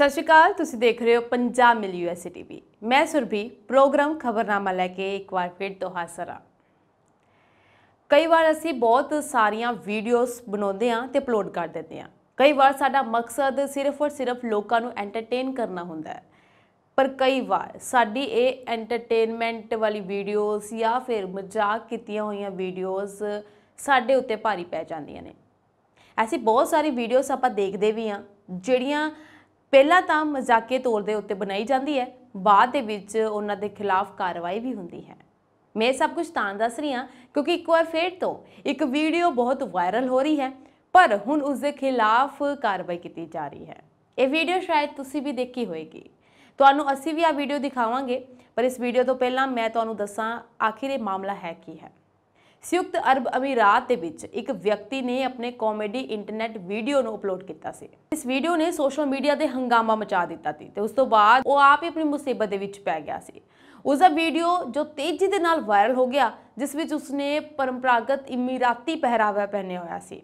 ਸਤਿ ਸ਼੍ਰੀ ਅਕਾਲ ਤੁਸੀਂ ਦੇਖ ਰਹੇ ਹੋ ਪੰਜਾਬ ਮਿਲ ਯੂਐਸਏ ਟੀਵੀ ਮੈਂ ਸੁਰਭੀ ਪ੍ਰੋਗਰਾਮ ਖਬਰਨਾਮਾ ਲੈ ਕੇ ਇੱਕ ਵਾਰ ਫਿਰ ਤੋਂ ਹਾਜ਼ਰ ਹਾਂ ਕਈ ਵਾਰ ਅਸੀਂ ਬਹੁਤ ਸਾਰੀਆਂ ਵੀਡੀਓਜ਼ ਬਣਾਉਂਦੇ ਹਾਂ ਤੇ ਅਪਲੋਡ ਕਰ ਦਿੰਦੇ ਹਾਂ ਕਈ ਵਾਰ ਸਾਡਾ ਮਕਸਦ ਸਿਰਫ ਔਰ ਸਿਰਫ ਲੋਕਾਂ ਨੂੰ ਐਂਟਰਟੇਨ ਕਰਨਾ ਹੁੰਦਾ ਹੈ ਪਰ ਕਈ ਵਾਰ ਸਾਡੀ ਇਹ ਐਂਟਰਟੇਨਮੈਂਟ ਵਾਲੀ ਵੀਡੀਓਜ਼ ਜਾਂ ਫਿਰ ਮਜ਼ਾਕ ਕੀਤੀਆਂ ਹੋਈਆਂ ਵੀਡੀਓਜ਼ ਸਾਡੇ ਉੱਤੇ ਭਾਰੀ ਪੈ ਜਾਂਦੀਆਂ ਨੇ ਐਸੀ ਬਹੁਤ ਸਾਰੀ ਵੀਡੀਓਜ਼ ਆਪਾਂ ਦੇਖਦੇ ਵੀ ਆਂ ਜਿਹੜੀਆਂ ਪਹਿਲਾਂ ਤਾਂ ਮਜ਼ਾਕੇ ਤੌਰ ਦੇ ਉੱਤੇ ਬਣਾਈ ਜਾਂਦੀ ਹੈ ਬਾਅਦ ਦੇ ਵਿੱਚ ਉਹਨਾਂ ਦੇ ਖਿਲਾਫ ਕਾਰਵਾਈ ਵੀ ਹੁੰਦੀ ਹੈ ਮੈਂ ਸਭ ਕੁਝ ਤਾਂ ਦੱਸ ਰਹੀ ਹਾਂ ਕਿਉਂਕਿ ਇੱਕ ਵਾਰ ਫੇਰ ਤੋਂ ਇੱਕ ਵੀਡੀਓ ਬਹੁਤ ਵਾਇਰਲ ਹੋ ਰਹੀ ਹੈ ਪਰ ਹੁਣ ਉਸ ਦੇ ਖਿਲਾਫ ਕਾਰਵਾਈ ਕੀਤੀ ਜਾ ਰਹੀ ਹੈ ਇਹ ਵੀਡੀਓ ਸ਼ਾਇਦ ਤੁਸੀਂ ਵੀ ਦੇਖੀ ਹੋਵੇਗੀ ਤੁਹਾਨੂੰ ਅਸੀਂ ਵੀ ਆ ਵੀਡੀਓ ਦਿਖਾਵਾਂਗੇ ਪਰ ਇਸ ਵੀਡੀਓ ਤੋਂ ਪਹਿਲਾਂ ਮੈਂ ਤੁਹਾਨੂੰ ਦੱਸਾਂ ਆਖਿਰ ਇਹ ਮਾਮਲਾ ਹੈ ਕੀ ਹੈ ਸੰਯੁਕਤ ਅਰਬ ਅਮੀਰਾਤ ਦੇ ਵਿੱਚ ਇੱਕ ਵਿਅਕਤੀ ਨੇ ਆਪਣੇ ਕਾਮੇਡੀ ਇੰਟਰਨੈਟ ਵੀਡੀਓ ਨੂੰ ਅਪਲੋਡ ਕੀਤਾ ਸੀ ਇਸ ਵੀਡੀਓ ਨੇ ਸੋਸ਼ਲ ਮੀਡੀਆ ਤੇ ਹੰਗਾਮਾ ਮਚਾ ਦਿੱਤਾ ਸੀ ਤੇ ਉਸ ਤੋਂ ਬਾਅਦ ਉਹ ਆਪ ਹੀ ਆਪਣੀ ਮੁਸੀਬਤ ਦੇ ਵਿੱਚ ਪੈ ਗਿਆ ਸੀ ਉਸ ਦਾ ਵੀਡੀਓ ਜੋ ਤੇਜ਼ੀ ਦੇ ਨਾਲ ਵਾਇਰਲ ਹੋ ਗਿਆ ਜਿਸ ਵਿੱਚ ਉਸਨੇ ਪਰੰਪਰਾਗਤ ਇਮੀਰਾਤੀ ਪਹਿਰਾਵਾ ਪਹਿਨਿਆ ਹੋਇਆ ਸੀ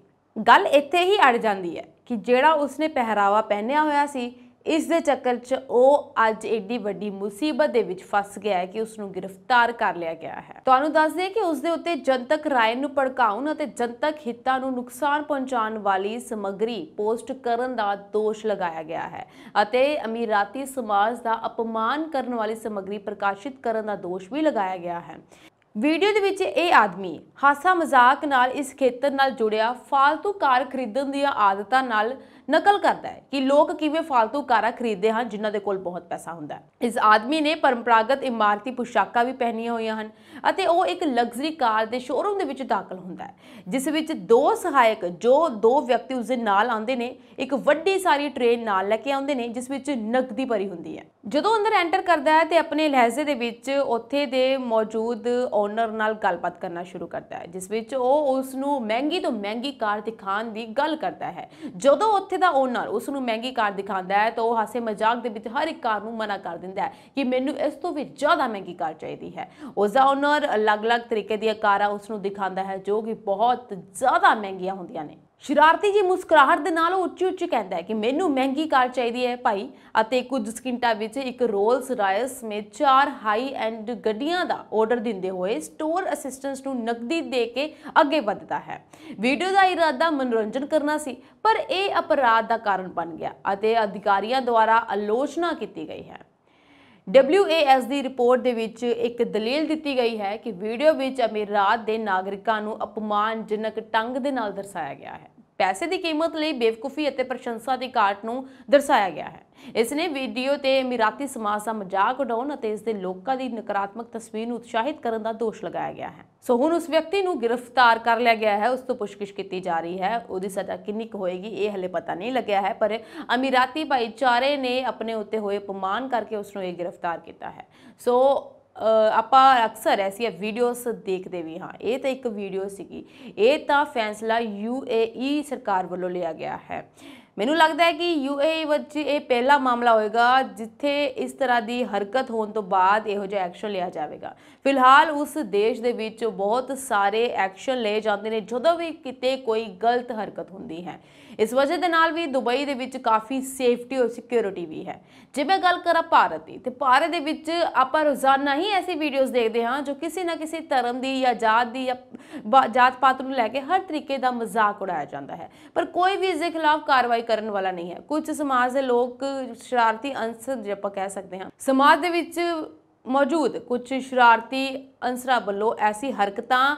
ਗੱਲ ਇੱਥੇ ਹੀ ਅੜ ਜਾਂਦੀ ਹੈ ਕਿ ਜਿਹੜਾ ਉਸਨੇ ਪਹਿਰਾਵਾ ਪਹਿਨਿਆ ਹੋਇਆ ਸੀ ਇਸ ਦੇ ਚੱਕਰ 'ਚ ਉਹ ਅੱਜ ਏਡੀ ਵੱਡੀ ਮੁਸੀਬਤ ਦੇ ਵਿੱਚ ਫਸ ਗਿਆ ਹੈ ਕਿ ਉਸ ਨੂੰ ਗ੍ਰਿਫਤਾਰ ਕਰ ਲਿਆ ਗਿਆ ਹੈ ਤੁਹਾਨੂੰ ਦੱਸ ਦਈਏ ਕਿ ਉਸ ਦੇ ਉੱਤੇ ਜਨਤਕ ਰਾਏ ਨੂੰ ਭੜਕਾਉਣ ਅਤੇ ਜਨਤਕ ਹਿੱਤਾਂ ਨੂੰ ਨੁਕਸਾਨ ਪਹੁੰਚਾਉਣ ਵਾਲੀ ਸਮੱਗਰੀ ਪੋਸਟ ਕਰਨ ਦਾ ਦੋਸ਼ ਲਗਾਇਆ ਗਿਆ ਹੈ ਅਤੇ ਅਮੀਰਾਤੀ ਸਮਾਜ ਦਾ ਅਪਮਾਨ ਕਰਨ ਵਾਲੀ ਸਮੱਗਰੀ ਪ੍ਰਕਾਸ਼ਿਤ ਕਰਨ ਦਾ ਦੋਸ਼ ਵੀ ਲਗਾਇਆ ਗਿਆ ਹੈ ਵੀਡੀਓ ਦੇ ਵਿੱਚ ਇਹ ਆਦਮੀ ਹਾਸਾ ਮਜ਼ਾਕ ਨਾਲ ਇਸ ਖੇਤਰ ਨਾਲ ਜੁੜਿਆ ਫालतू ਕਾਰ ਖਰੀਦਣ ਦੀਆਂ ਆਦਤਾਂ ਨਾਲ ਨਕਲ ਕਰਦਾ ਹੈ ਕਿ ਲੋਕ ਕਿਵੇਂ ਫालतू ਕਾਰਾਂ ਖਰੀਦਦੇ ਹਨ ਜਿਨ੍ਹਾਂ ਦੇ ਕੋਲ ਬਹੁਤ ਪੈਸਾ ਹੁੰਦਾ ਹੈ ਇਸ ਆਦਮੀ ਨੇ ਪਰੰਪਰਾਗਤ ਇਮਾਰਤੀ ਪੁਸ਼ਾਕਾਂ ਵੀ ਪਹਿਨੀਆਂ ਹੋਈਆਂ ਹਨ ਅਤੇ ਉਹ ਇੱਕ ਲਗਜ਼ਰੀ ਕਾਰ ਦੇ ਸ਼ੋਰੂਮ ਦੇ ਵਿੱਚ ਦਾਖਲ ਹੁੰਦਾ ਹੈ ਜਿਸ ਵਿੱਚ ਦੋ ਸਹਾਇਕ ਜੋ ਦੋ ਵਿਅਕਤੀ ਉਸ ਦੇ ਨਾਲ ਆਉਂਦੇ ਨੇ ਇੱਕ ਵੱਡੀ ਸਾਰੀ ਟ੍ਰੇਨ ਨਾਲ ਲੈ ਕੇ ਆਉਂਦੇ ਨੇ ਜਿਸ ਵਿੱਚ ਨਕਦੀ ਭਰੀ ਹੁੰਦੀ ਹੈ ਜਦੋਂ ਅੰਦਰ ਐਂਟਰ ਕਰਦਾ ਹੈ ਤੇ ਆਪਣੇ ਲਹਿਜ਼ੇ ਦੇ ਵਿੱਚ ਉੱਥੇ ਦੇ ਮੌਜੂਦ ਓਨਰ ਨਾਲ ਗੱਲਬਾਤ ਕਰਨਾ ਸ਼ੁਰੂ ਕਰਦਾ ਹੈ ਜਿਸ ਵਿੱਚ ਉਹ ਉਸ ਨੂੰ ਮਹਿੰਗੀ ਤੋਂ ਮਹਿੰਗੀ ਕਾਰ ਦਿਖਾਉਣ ਦੀ ਗੱਲ ਕਰਦਾ ਹੈ ਜਦੋਂ ਉੱਥੇ ਉੱਥੇ ਦਾ ਓਨਰ ਉਸ ਨੂੰ ਮਹਿੰਗੀ ਕਾਰ ਦਿਖਾਉਂਦਾ ਹੈ ਤਾਂ ਉਹ ਹਾਸੇ ਮਜ਼ਾਕ ਦੇ ਵਿੱਚ ਹਰ ਇੱਕ ਕਾਰ ਨੂੰ ਮਨਾ ਕਰ ਦਿੰਦਾ ਹੈ ਕਿ ਮੈਨੂੰ ਇਸ ਤੋਂ ਵੀ ਜ਼ਿਆਦਾ ਮਹਿੰਗੀ ਕਾਰ ਚਾਹੀਦੀ ਹੈ ਉਸ ਦਾ ਓਨਰ ਅਲੱਗ-ਅਲੱਗ ਤਰੀਕੇ ਦੀਆਂ ਕਾਰਾਂ ਉਸ ਨੂੰ ਦਿਖਾਉਂਦਾ ਹੈ ਜੋ ਕਿ ਬਹੁਤ ਜ਼ਿਆਦਾ ਮਹਿੰਗੀਆਂ ਹੁੰਦੀਆਂ ਨੇ ਸ਼ਰਾਰਤੀ ਜੀ ਮੁਸਕਰਾਹਟ ਦੇ ਨਾਲ ਉੱਚੀ ਉੱਚੀ ਕਹਿੰਦਾ ਹੈ ਕਿ ਮੈਨੂੰ ਮਹਿੰਗੀ ਕਾਰ ਚਾਹੀਦੀ ਹੈ ਭਾਈ ਅਤੇ ਕੁਝ ਸਕਿੰਟਾਂ ਵਿੱਚ ਇੱਕ ਰੋਲਸ ਰਾਇਸ ਮੇ ਚਾਰ ਹਾਈ ਐਂਡ ਗੱਡੀਆਂ ਦਾ ਆਰਡਰ ਦਿੰਦੇ ਹੋਏ ਸਟੋਰ ਅਸਿਸਟੈਂਟਸ ਨੂੰ ਨਕਦੀ ਦੇ ਕੇ ਅੱਗੇ ਵੱਧਦਾ ਹੈ ਵੀਡੀਓ ਦਾ ਇਰਾਦਾ ਮਨੋਰੰਜਨ ਕਰਨਾ ਸੀ ਪਰ ਇਹ ਅਪਰਾਧ ਦਾ ਕਾਰਨ ਬਣ ਗਿਆ ਅਤੇ ਅਧਿਕਾਰੀਆਂ ਦੁਆਰਾ ਆਲੋਚਨਾ ਕੀਤੀ ਗਈ ਹੈ WAS ਦੀ ਰਿਪੋਰਟ ਦੇ ਵਿੱਚ ਇੱਕ ਦਲੀਲ ਦਿੱਤੀ ਗਈ ਹੈ ਕਿ ਵੀਡੀਓ ਵਿੱਚ ਅਮੀਰਾਤ ਦੇ ਨਾਗਰਿਕਾਂ ਨੂੰ ਅਪਮਾਨਜਨਕ ਟੰਗ ਦੇ ਨਾਲ ਦਰਸਾਇਆ ਗਿਆ ਹੈ ਪੈਸੇ ਦੀ ਕੀਮਤ ਲਈ ਬੇਵਕੂਫੀ ਅਤੇ ਪ੍ਰਸ਼ੰਸਾ ਦੀ ਘਾਟ ਨੂੰ ਦਰਸਾਇਆ ਗਿਆ ਹੈ ਇਸ ਨੇ ਵੀਡੀਓ ਤੇ ਅਮੀਰਾਤੀ ਸਮਾਜ ਦਾ ਮਜ਼ਾਕ ਉਡਾਉਣ ਅਤੇ ਇਸ ਦੇ ਲੋਕਾਂ ਦੀ ਨਕਾਰਾਤਮਕ ਤਸਵੀਰ ਨੂੰ ਉਤਸ਼ਾਹਿਤ ਕਰਨ ਦਾ ਦੋਸ਼ ਲਗਾਇਆ ਗਿਆ ਹੈ ਸੋ ਹੁਣ ਉਸ ਵਿਅਕਤੀ ਨੂੰ ਗ੍ਰਿਫਤਾਰ ਕਰ ਲਿਆ ਗਿਆ ਹੈ ਉਸ ਤੋਂ ਪੁੱਛਗਿਛ ਕੀਤੀ ਜਾ ਰਹੀ ਹੈ ਉਹਦੀ ਸਜ਼ਾ ਕਿੰਨੀ ਕੁ ਹੋਏਗੀ ਇਹ ਹਲੇ ਪਤਾ ਨਹੀਂ ਲੱਗਿਆ ਹੈ ਪਰ ਅਮੀਰਾਤੀ ਭਾਈਚਾਰੇ ਨੇ ਆਪਣੇ ਉੱਤੇ ਹੋਏ ਅਪਮਾਨ ਕਰਕੇ ਉਸ ਨੂੰ ਇਹ ਗ੍ਰਿਫਤਾਰ ਕੀਤਾ ਹੈ ਸੋ ਆਪਾਂ ਅਕਸਰ ਐਸੀਆਂ ਵੀਡੀਓਸ ਦੇਖਦੇ ਵੀ ਹਾਂ ਇਹ ਤਾਂ ਇੱਕ ਵੀਡੀਓ ਸੀਗੀ ਇਹ ਤਾਂ ਫੈਸਲਾ ਯੂਏਈ ਸਰਕਾਰ ਵੱਲੋਂ ਲਿਆ ਗਿਆ ਹੈ ਮੈਨੂੰ ਲੱਗਦਾ ਹੈ ਕਿ ਯੂਏਈ ਵਿੱਚ ਇਹ ਪਹਿਲਾ ਮਾਮਲਾ ਹੋਏਗਾ ਜਿੱਥੇ ਇਸ ਤਰ੍ਹਾਂ ਦੀ ਹਰਕਤ ਹੋਣ ਤੋਂ ਬਾਅਦ ਇਹੋ ਜਿਹਾ ਐਕਸ਼ਨ ਲਿਆ ਜਾਵੇਗਾ ਫਿਲਹਾਲ ਉਸ ਦੇਸ਼ ਦੇ ਵਿੱਚ ਬਹੁਤ ਸਾਰੇ ਐਕਸ਼ਨ ਲਏ ਜਾਂਦੇ ਨੇ ਜਦੋਂ ਵੀ ਕਿਤੇ ਕੋਈ ਗਲਤ ਹਰਕਤ ਹੁੰਦੀ ਹੈ ਇਸ ਵਜ੍ਹਾ ਦੇ ਨਾਲ ਵੀ ਦੁਬਈ ਦੇ ਵਿੱਚ ਕਾਫੀ ਸੇਫਟੀ ਔਰ ਸਿਕਿਉਰਿਟੀ ਵੀ ਹੈ ਜੇ ਮੈਂ ਗੱਲ ਕਰਾਂ ਭਾਰਤ ਦੀ ਤੇ ਭਾਰਤ ਦੇ ਵਿੱਚ ਆਪਾਂ ਰੋਜ਼ਾਨਾ ਹੀ ਐਸੀ ਵੀਡੀਓਜ਼ ਦੇਖਦੇ ਹਾਂ ਜੋ ਕਿਸੇ ਨਾ ਕਿਸੇ ਧਰਮ ਦੀ ਜਾਂ ਜਾਤ ਦੀ ਜਾਂ ਜਾਤ ਪਾਤ ਨੂੰ ਲੈ ਕੇ ਹਰ ਤਰੀਕੇ ਦਾ ਮਜ਼ਾਕ ਉਡਾਇਆ ਜਾਂਦਾ ਹੈ ਪਰ ਕੋਈ ਵੀ ਇਸ ਦੇ ਖਿਲਾਫ ਕਾਰਵਾਈ ਕਰਨ ਵਾਲਾ ਨਹੀਂ ਹੈ ਕੁਝ ਸਮਾਜ ਦੇ ਲੋਕ ਸ਼ਰਾਰਤੀ ਅੰਸਰ ਆਪਾਂ ਕਹਿ ਸਕਦੇ ਹਾਂ ਸਮਾਜ ਦੇ ਵਿੱਚ ਮੌਜੂਦ ਕੁਝ ਸ਼ਰਾਰਤੀ ਅੰਸਰਾਂ ਵੱਲੋਂ ਐਸੀ ਹਰਕਤਾਂ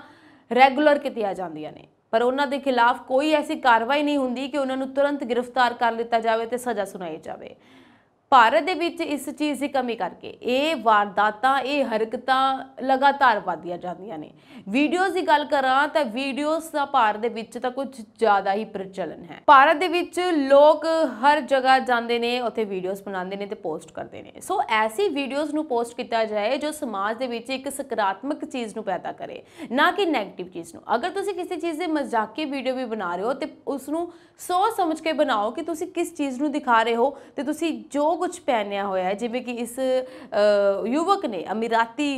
ਰੈਗੂਲਰ ਕੀਤੀਆਂ ਜਾਂਦੀਆਂ ਨੇ ਪਰ ਉਹਨਾਂ ਦੇ ਖਿਲਾਫ ਕੋਈ ਐਸੀ ਕਾਰਵਾਈ ਨਹੀਂ ਹੁੰਦੀ ਕਿ ਉਹਨਾਂ ਨੂੰ ਤੁਰੰਤ ਗ੍ਰਿਫਤਾਰ ਕਰ ਲਿੱਤਾ ਜਾਵੇ ਤੇ ਸਜ਼ਾ ਸੁਣਾਈ ਜਾਵੇ ਭਾਰਤ ਦੇ ਵਿੱਚ ਇਸ ਚੀਜ਼ ਦੀ ਕਮੀ ਕਰਕੇ ਇਹ ਵਾਰਦਾਤਾਂ ਇਹ ਹਰਕਤਾਂ ਲਗਾਤਾਰ ਵਧਦੀਆਂ ਜਾਂਦੀਆਂ ਨੇ ਵੀਡੀਓਜ਼ ਦੀ ਗੱਲ ਕਰਾਂ ਤਾਂ ਵੀਡੀਓਜ਼ ਦਾ ਭਾਰਤ ਦੇ ਵਿੱਚ ਤਾਂ ਕੁਝ ਜ਼ਿਆਦਾ ਹੀ ਪ੍ਰਚਲਨ ਹੈ ਭਾਰਤ ਦੇ ਵਿੱਚ ਲੋਕ ਹਰ ਜਗ੍ਹਾ ਜਾਂਦੇ ਨੇ ਉੱਥੇ ਵੀਡੀਓਜ਼ ਬਣਾਉਂਦੇ ਨੇ ਤੇ ਪੋਸਟ ਕਰਦੇ ਨੇ ਸੋ ਐਸੀ ਵੀਡੀਓਜ਼ ਨੂੰ ਪੋਸਟ ਕੀਤਾ ਜਾਏ ਜੋ ਸਮਾਜ ਦੇ ਵਿੱਚ ਇੱਕ ਸਕਾਰਾਤਮਕ ਚੀਜ਼ ਨੂੰ ਪੈਦਾ ਕਰੇ ਨਾ ਕਿ ਨੈਗੇਟਿਵ ਚੀਜ਼ ਨੂੰ ਅਗਰ ਤੁਸੀਂ ਕਿਸੇ ਚੀਜ਼ ਦੇ ਮਜ਼ਾਕੀ ਵੀਡੀਓ ਵੀ ਬਣਾ ਰਹੇ ਹੋ ਤੇ ਉਸ ਨੂੰ ਸੋਚ ਸਮਝ ਕੇ ਬਣਾਓ ਕਿ ਤੁਸੀਂ ਕਿਸ ਚੀਜ਼ ਨੂੰ ਦਿਖਾ ਰਹੇ ਹੋ ਤੇ ਤੁਸੀਂ ਜੋ ਕੁਝ ਪਹਿਨਿਆ ਹੋਇਆ ਹੈ ਜਿਵੇਂ ਕਿ ਇਸ ਯੁਵਕ ਨੇ ਅਮੀਰਾਤੀ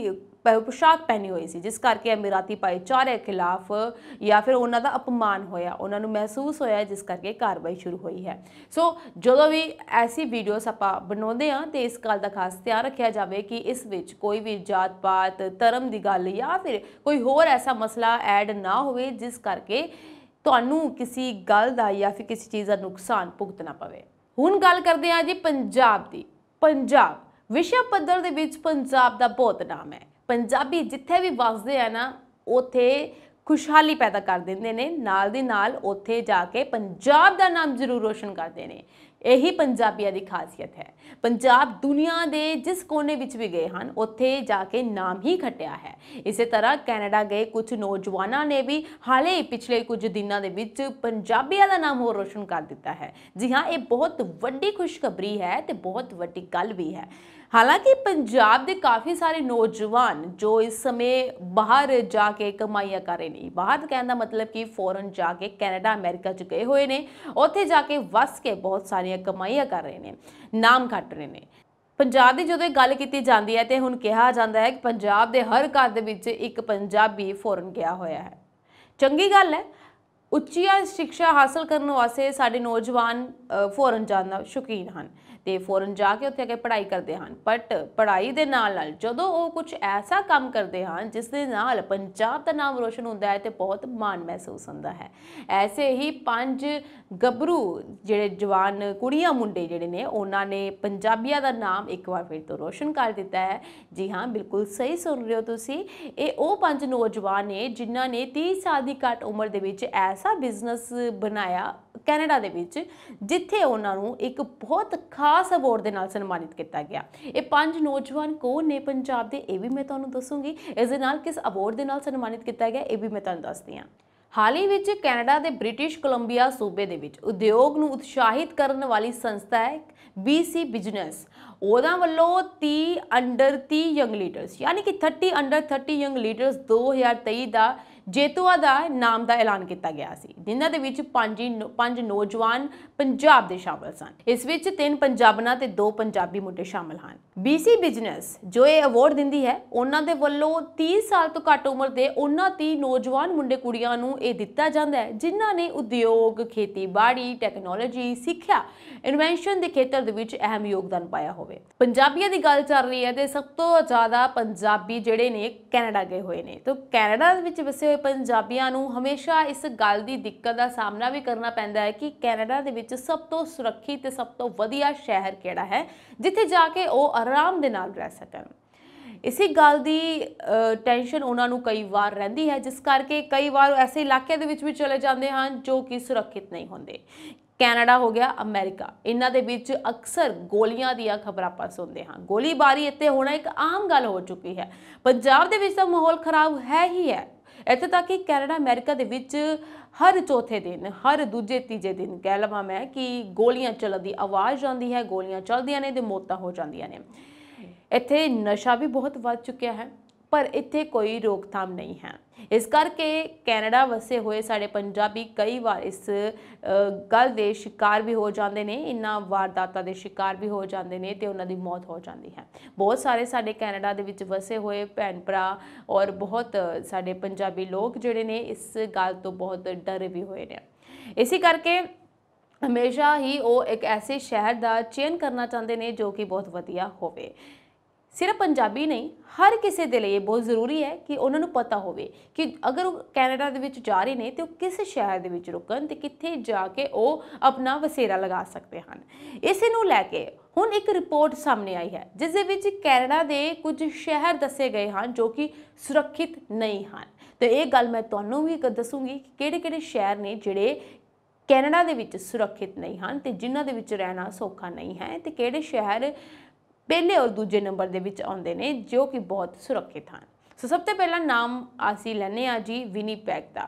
ਪੋਸ਼ਾਕ ਪਹਿਨੀ ਹੋਈ ਸੀ ਜਿਸ ਕਰਕੇ ਅਮੀਰਾਤੀ ਭਾਈਚਾਰੇ ਖਿਲਾਫ ਜਾਂ ਫਿਰ ਉਹਨਾਂ ਦਾ ਅਪਮਾਨ ਹੋਇਆ ਉਹਨਾਂ ਨੂੰ ਮਹਿਸੂਸ ਹੋਇਆ ਜਿਸ ਕਰਕੇ ਕਾਰਵਾਈ ਸ਼ੁਰੂ ਹੋਈ ਹੈ ਸੋ ਜਦੋਂ ਵੀ ਐਸੀ ਵੀਡੀਓਸ ਆਪਾਂ ਬਣਾਉਂਦੇ ਆ ਤੇ ਇਸ ਗੱਲ ਦਾ ਖਾਸ ਧਿਆਨ ਰੱਖਿਆ ਜਾਵੇ ਕਿ ਇਸ ਵਿੱਚ ਕੋਈ ਵੀ ਜਾਤ-ਪਾਤ ਧਰਮ ਦੀ ਗੱਲ ਜਾਂ ਫਿਰ ਕੋਈ ਹੋਰ ਐਸਾ ਮਸਲਾ ਐਡ ਨਾ ਹੋਵੇ ਜਿਸ ਕਰਕੇ ਤੁਹਾਨੂੰ ਕਿਸੇ ਗੱਲ ਦਾ ਜਾਂ ਫਿਰ ਕਿਸੇ ਚੀਜ਼ ਦਾ ਨੁਕਸਾਨ ਭੁਗਤਣਾ ਪਵੇ ਹੁਣ ਗੱਲ ਕਰਦੇ ਆ ਜੀ ਪੰਜਾਬ ਦੀ ਪੰਜਾਬ ਵਿਸ਼ਵ ਪੱਧਰ ਦੇ ਵਿੱਚ ਪੰਜਾਬ ਦਾ ਬਹੁਤ ਨਾਮ ਹੈ ਪੰਜਾਬੀ ਜਿੱਥੇ ਵੀ ਵਸਦੇ ਆ ਨਾ ਉਥੇ ਖੁਸ਼ਹਾਲੀ ਪੈਦਾ ਕਰ ਦਿੰਦੇ ਨੇ ਨਾਲ ਦੀ ਨਾਲ ਉਥੇ ਜਾ ਕੇ ਪੰਜਾਬ ਦਾ ਨਾਮ ਜ਼ਰੂਰ ਰੋਸ਼ਨ ਕਰਦੇ ਨੇ ਇਹੀ ਪੰਜਾਬੀਆਂ ਦੀ ਖਾਸੀਅਤ ਹੈ ਪੰਜਾਬ ਦੁਨੀਆ ਦੇ ਜਿਸ ਕੋਨੇ ਵਿੱਚ ਵੀ ਗਏ ਹਨ ਉੱਥੇ ਜਾ ਕੇ ਨਾਮ ਹੀ ਖਟਿਆ ਹੈ ਇਸੇ ਤਰ੍ਹਾਂ ਕੈਨੇਡਾ ਗਏ ਕੁਝ ਨੌਜਵਾਨਾਂ ਨੇ ਵੀ ਹਾਲੇ ਪਿਛਲੇ ਕੁਝ ਦਿਨਾਂ ਦੇ ਵਿੱਚ ਪੰਜਾਬੀਆਂ ਦਾ ਨਾਮ ਹੋਰ ਰੋਸ਼ਨ ਕਰ ਦਿੱਤਾ ਹੈ ਜੀ ਹਾਂ ਇਹ ਬਹੁਤ ਵੱਡੀ ਖੁਸ਼ਖਬਰੀ ਹੈ ਤੇ ਬਹੁਤ ਵੱਡੀ ਗੱਲ ਵੀ ਹੈ ਹਾਲਾਂਕਿ ਪੰਜਾਬ ਦੇ ਕਾਫੀ ਸਾਰੇ ਨੌਜਵਾਨ ਜੋ ਇਸ ਸਮੇਂ ਬਾਹਰ ਜਾ ਕੇ ਕਮਾਈਆਂ ਕਰ ਰਹੇ ਨੇ ਬਾਹਰ ਕਹਿਣ ਦਾ ਮਤਲਬ ਕਿ ਫੋਰਨ ਜਾ ਕੇ ਕੈਨੇਡਾ ਅਮਰੀਕਾ ਚ ਗਏ ਹੋਏ ਨੇ ਉੱਥੇ ਜਾ ਕੇ ਵਸ ਕੇ ਬਹੁਤ ਸਾਰੀਆਂ ਕਮਾਈਆਂ ਕਰ ਰਹੇ ਨੇ ਨਾਮ ਘਟ ਰਹੇ ਨੇ ਪੰਜਾਬ ਦੀ ਜਦੋਂ ਇਹ ਗੱਲ ਕੀਤੀ ਜਾਂਦੀ ਹੈ ਤੇ ਹੁਣ ਕਿਹਾ ਜਾਂਦਾ ਹੈ ਕਿ ਪੰਜਾਬ ਦੇ ਹਰ ਘਰ ਦੇ ਵਿੱਚ ਇੱਕ ਪੰਜਾਬੀ ਫੋਰਨ ਗਿਆ ਹੋਇਆ ਹੈ ਚੰਗੀ ਗੱਲ ਹੈ ਉੱਚੀਆ ਸਿੱਖਿਆ ਹਾਸਲ ਕਰਨ ਵਾਸਤੇ ਸਾਡੇ ਨੌਜਵਾਨ ਫੋਰਨ ਜਾਣ ਦਾ ਸ਼ੌਕੀਨ ਹਨ ਤੇ ਫੋਰਨ ਜਾ ਕੇ ਉੱਥੇ ਅਗੇ ਪੜ੍ਹਾਈ ਕਰਦੇ ਹਨ ਬਟ ਪੜ੍ਹਾਈ ਦੇ ਨਾਲ ਨਾਲ ਜਦੋਂ ਉਹ ਕੁਝ ਐਸਾ ਕੰਮ ਕਰਦੇ ਹਨ ਜਿਸ ਦੇ ਨਾਲ ਪੰਜਾਬ ਦਾ ਨਾਮ ਰੋਸ਼ਨ ਹੁੰਦਾ ਹੈ ਤੇ ਬਹੁਤ ਮਾਣ ਮਹਿਸੂਸ ਹੁੰਦਾ ਹੈ ਐਸੇ ਹੀ ਪੰਜ ਗੱਭਰੂ ਜਿਹੜੇ ਜਵਾਨ ਕੁੜੀਆਂ ਮੁੰਡੇ ਜਿਹੜੇ ਨੇ ਉਹਨਾਂ ਨੇ ਪੰਜਾਬੀਆਂ ਦਾ ਨਾਮ ਇੱਕ ਵਾਰ ਫਿਰ ਤੋਂ ਰੋਸ਼ਨ ਕਰ ਦਿੱਤਾ ਹੈ ਜੀ ਹਾਂ ਬਿਲਕੁਲ ਸਹੀ ਸੁਣ ਰਹੇ ਹੋ ਤੁਸੀਂ ਇਹ ਉਹ ਪੰਜ ਨੌਜਵਾਨ ਨੇ ਜਿਨ੍ਹਾਂ ਨੇ 30 ਸਾਲ ਦੀ ਘੱਟ ਉਮਰ ਦੇ ਵਿੱਚ ਐਸਾ ਬਿਜ਼ਨਸ ਬਣਾਇਆ ਕੈਨੇਡਾ ਦੇ ਵਿੱਚ ਜਿੱਥੇ ਉਹਨਾਂ ਨੂੰ ਇੱਕ ਬਹੁਤ ਖਾਸ ਅਵਾਰਡ ਦੇ ਨਾਲ ਸਨਮਾਨਿਤ ਕੀਤਾ ਗਿਆ ਇਹ ਪੰਜ ਨੌਜਵਾਨ ਕੋ ਨੇ ਪੰਜਾਬ ਦੇ ਇਹ ਵੀ ਮੈਂ ਤੁਹਾਨੂੰ ਦੱਸੂਗੀ ਇਸ ਦੇ ਨਾਲ ਕਿਸ ਅਵਾਰਡ ਦੇ ਨਾਲ ਸਨਮਾਨਿਤ ਕੀਤਾ ਗਿਆ ਇਹ ਵੀ ਮੈਂ ਤੁਹਾਨੂੰ ਦੱਸਦੀ ਹਾਂ ਹਾਲ ਹੀ ਵਿੱਚ ਕੈਨੇਡਾ ਦੇ ਬ੍ਰਿਟਿਸ਼ ਕੋਲੰਬੀਆ ਸੂਬੇ ਦੇ ਵਿੱਚ ਉਦਯੋਗ ਨੂੰ ਉਤਸ਼ਾਹਿਤ ਕਰਨ ਵਾਲੀ ਸੰਸਥਾ ਹੈ BC ਬਿਜ਼ਨਸ ਉਹਨਾਂ ਵੱਲੋਂ 30 ਅੰਡਰ 30 ਯੰਗ ਲੀਡਰਸ ਯਾਨੀ ਕਿ 30 ਅੰਡਰ 30 ਯੰਗ ਲੀਡਰਸ 2023 ਦਾ ਜੇਤੂਆਂ ਦਾ ਨਾਮ ਦਾ ਐਲਾਨ ਕੀਤਾ ਗਿਆ ਸੀ ਜਿਨ੍ਹਾਂ ਦੇ ਵਿੱਚ ਪੰਜ ਪੰਜ ਨੌਜਵਾਨ ਪੰਜਾਬ ਦੇ ਸ਼ਾਮਲ ਸਨ ਇਸ ਵਿੱਚ ਤਿੰਨ ਪੰਜਾਬਣਾ ਤੇ ਦੋ ਪੰਜਾਬੀ ਮੁੰਡੇ ਸ਼ਾਮਲ ਹਨ BC ਬਿਜ਼ਨਸ ਜੋ ਇਹ ਅਵਾਰਡ ਦਿੰਦੀ ਹੈ ਉਹਨਾਂ ਦੇ ਵੱਲੋਂ 30 ਸਾਲ ਤੋਂ ਘੱਟ ਉਮਰ ਦੇ ਉਹਨਾਂ 30 ਨੌਜਵਾਨ ਮੁੰਡੇ ਕੁੜੀਆਂ ਨੂੰ ਇਹ ਦਿੱਤਾ ਜਾਂਦਾ ਹੈ ਜਿਨ੍ਹਾਂ ਨੇ ਉਦਯੋਗ ਖੇਤੀਬਾੜੀ ਟੈਕਨੋਲੋਜੀ ਸਿੱਖਿਆ ਇਨਵੈਂਸ਼ਨ ਦੇ ਖੇਤਰ ਦੇ ਵਿੱਚ ਅਹਿਮ ਯੋਗਦਾਨ ਪਾਇਆ ਹੋਵੇ ਪੰਜਾਬੀਆਂ ਦੀ ਗੱਲ ਚੱਲ ਰਹੀ ਹੈ ਤੇ ਸਭ ਤੋਂ ਜ਼ਿਆਦਾ ਪੰਜਾਬੀ ਜਿਹੜੇ ਨੇ ਕੈਨੇਡਾ ਗਏ ਹੋਏ ਨੇ ਤਾਂ ਕੈਨੇਡਾ ਦੇ ਵਿੱਚ ਵਸੇ ਹੋਏ ਪੰਜਾਬੀਆਂ ਨੂੰ ਹਮੇਸ਼ਾ ਇਸ ਗੱਲ ਦੀ ਦਿੱਕਤ ਦਾ ਸਾਹਮਣਾ ਵੀ ਕਰਨਾ ਪੈਂਦਾ ਹੈ ਕਿ ਕੈਨੇਡਾ ਦੇ ਵਿੱਚ ਸਭ ਤੋਂ ਸੁਰੱਖਿਅਤ ਤੇ ਸਭ ਤੋਂ ਵਧੀਆ ਸ਼ਹਿਰ ਕਿਹੜਾ ਹੈ ਜਿੱਥੇ ਜਾ ਕੇ ਉਹ ਆਰਾਮ ਦੇ ਨਾਲ ਰਹਿ ਸਕਣ ਇਸੇ ਗੱਲ ਦੀ ਟੈਨਸ਼ਨ ਉਹਨਾਂ ਨੂੰ ਕਈ ਵਾਰ ਰਹਿੰਦੀ ਹੈ ਜਿਸ ਕਰਕੇ ਕਈ ਵਾਰ ਐਸੇ ਇਲਾਕਿਆਂ ਦੇ ਵਿੱਚ ਵੀ ਚਲੇ ਜਾਂਦੇ ਹਨ ਜੋ ਕਿ ਸੁਰੱਖਿਤ ਨਹੀਂ ਹੁੰਦੇ ਕੈਨੇਡਾ ਹੋ ਗਿਆ ਅਮਰੀਕਾ ਇਹਨਾਂ ਦੇ ਵਿੱਚ ਅਕਸਰ ਗੋਲੀਆਂ ਦੀਆਂ ਖਬਰਾਂ ਆਪਾਂ ਸੁਣਦੇ ਹਾਂ ਗੋਲੀਬਾਰੀ ਇੱਥੇ ਹੋਣਾ ਇੱਕ ਆਮ ਗੱਲ ਹੋ ਚੁੱਕੀ ਹੈ ਪੰਜਾਬ ਦੇ ਵਿੱਚ ਤਾਂ ਮਾਹੌਲ ਖਰਾਬ ਹੈ ਹੀ ਹੈ ਇੱਥੇ ਤੱਕ ਕਿ ਕੈਨੇਡਾ ਅਮਰੀਕਾ ਦੇ ਵਿੱਚ ਹਰ ਚੌਥੇ ਦਿਨ ਹਰ ਦੂਜੇ ਤੀਜੇ ਦਿਨ ਕਹਿ ਲਵਾਂ ਮੈਂ ਕਿ ਗੋਲੀਆਂ ਚੱਲਣ ਦੀ ਆਵਾਜ਼ ਆਉਂਦੀ ਹੈ ਗੋਲੀਆਂ ਚੱਲਦੀਆਂ ਨੇ ਤੇ ਮੌਤਾਂ ਹੋ ਜਾਂਦੀਆਂ ਨੇ ਇੱਥੇ ਨਸ਼ਾ ਵੀ ਬਹੁਤ ਵੱਧ ਚੁੱਕਿਆ ਹੈ ਪਰ ਇੱਥੇ ਕੋਈ ਰੋਕਥਾਮ ਨਹੀਂ ਹੈ ਇਸ ਕਰਕੇ ਕੈਨੇਡਾ ਵਸੇ ਹੋਏ ਸਾਡੇ ਪੰਜਾਬੀ ਕਈ ਵਾਰ ਇਸ ਗੱਲ ਦੇ ਸ਼ਿਕਾਰ ਵੀ ਹੋ ਜਾਂਦੇ ਨੇ ਇਨ੍ਹਾਂ ਵਾਰਦਾਤਾਂ ਦੇ ਸ਼ਿਕਾਰ ਵੀ ਹੋ ਜਾਂਦੇ ਨੇ ਤੇ ਉਹਨਾਂ ਦੀ ਮੌਤ ਹੋ ਜਾਂਦੀ ਹੈ ਬਹੁਤ ਸਾਰੇ ਸਾਡੇ ਕੈਨੇਡਾ ਦੇ ਵਿੱਚ ਵਸੇ ਹੋਏ ਭੈਣ ਭਰਾ ਔਰ ਬਹੁਤ ਸਾਡੇ ਪੰਜਾਬੀ ਲੋਕ ਜਿਹੜੇ ਨੇ ਇਸ ਗੱਲ ਤੋਂ ਬਹੁਤ ਡਰੇ ਵੀ ਹੋਏ ਨੇ ਇਸੇ ਕਰਕੇ ਹਮੇਸ਼ਾ ਹੀ ਉਹ ਇੱਕ ਐਸੇ ਸ਼ਹਿਰ ਦਾ ਚੇਨ ਕਰਨਾ ਚਾਹੁੰਦੇ ਨੇ ਜੋ ਕਿ ਬਹੁਤ ਵਧੀਆ ਹੋਵੇ ਸਿਰਫ ਪੰਜਾਬੀ ਨਹੀਂ ਹਰ ਕਿਸੇ ਦੇ ਲਈ ਬਹੁਤ ਜ਼ਰੂਰੀ ਹੈ ਕਿ ਉਹਨਾਂ ਨੂੰ ਪਤਾ ਹੋਵੇ ਕਿ ਅਗਰ ਉਹ ਕੈਨੇਡਾ ਦੇ ਵਿੱਚ ਜਾ ਰਹੇ ਨੇ ਤੇ ਉਹ ਕਿਸ ਸ਼ਹਿਰ ਦੇ ਵਿੱਚ ਰੁਕਣ ਤੇ ਕਿੱਥੇ ਜਾ ਕੇ ਉਹ ਆਪਣਾ ਵਸੇਰਾ ਲਗਾ ਸਕਦੇ ਹਨ ਇਸੇ ਨੂੰ ਲੈ ਕੇ ਹੁਣ ਇੱਕ ਰਿਪੋਰਟ ਸਾਹਮਣੇ ਆਈ ਹੈ ਜਿਸ ਦੇ ਵਿੱਚ ਕੈਨੇਡਾ ਦੇ ਕੁਝ ਸ਼ਹਿਰ ਦੱਸੇ ਗਏ ਹਨ ਜੋ ਕਿ ਸੁਰੱਖਿਅਤ ਨਹੀਂ ਹਨ ਤੇ ਇਹ ਗੱਲ ਮੈਂ ਤੁਹਾਨੂੰ ਵੀ ਦੱਸੂਗੀ ਕਿ ਕਿਹੜੇ-ਕਿਹੜੇ ਸ਼ਹਿਰ ਨੇ ਜਿਹੜੇ ਕੈਨੇਡਾ ਦੇ ਵਿੱਚ ਸੁਰੱਖਿਅਤ ਨਹੀਂ ਹਨ ਤੇ ਜਿਨ੍ਹਾਂ ਦੇ ਵਿੱਚ ਰਹਿਣਾ ਸੌਖਾ ਨਹੀਂ ਹੈ ਤੇ ਕਿਹੜੇ ਸ਼ਹਿਰ ਪਹਿਲੇ ਔਰ ਦੂਜੇ ਨੰਬਰ ਦੇ ਵਿੱਚ ਆਉਂਦੇ ਨੇ ਜੋ ਕਿ ਬਹੁਤ ਸੁਰੱਖਿਅਤ ਹਨ ਸੋ ਸਭ ਤੋਂ ਪਹਿਲਾਂ ਨਾਮ ਆਸੀ ਲੈਨੇ ਆ ਜੀ ਵਿਨੀਪੈਗ ਦਾ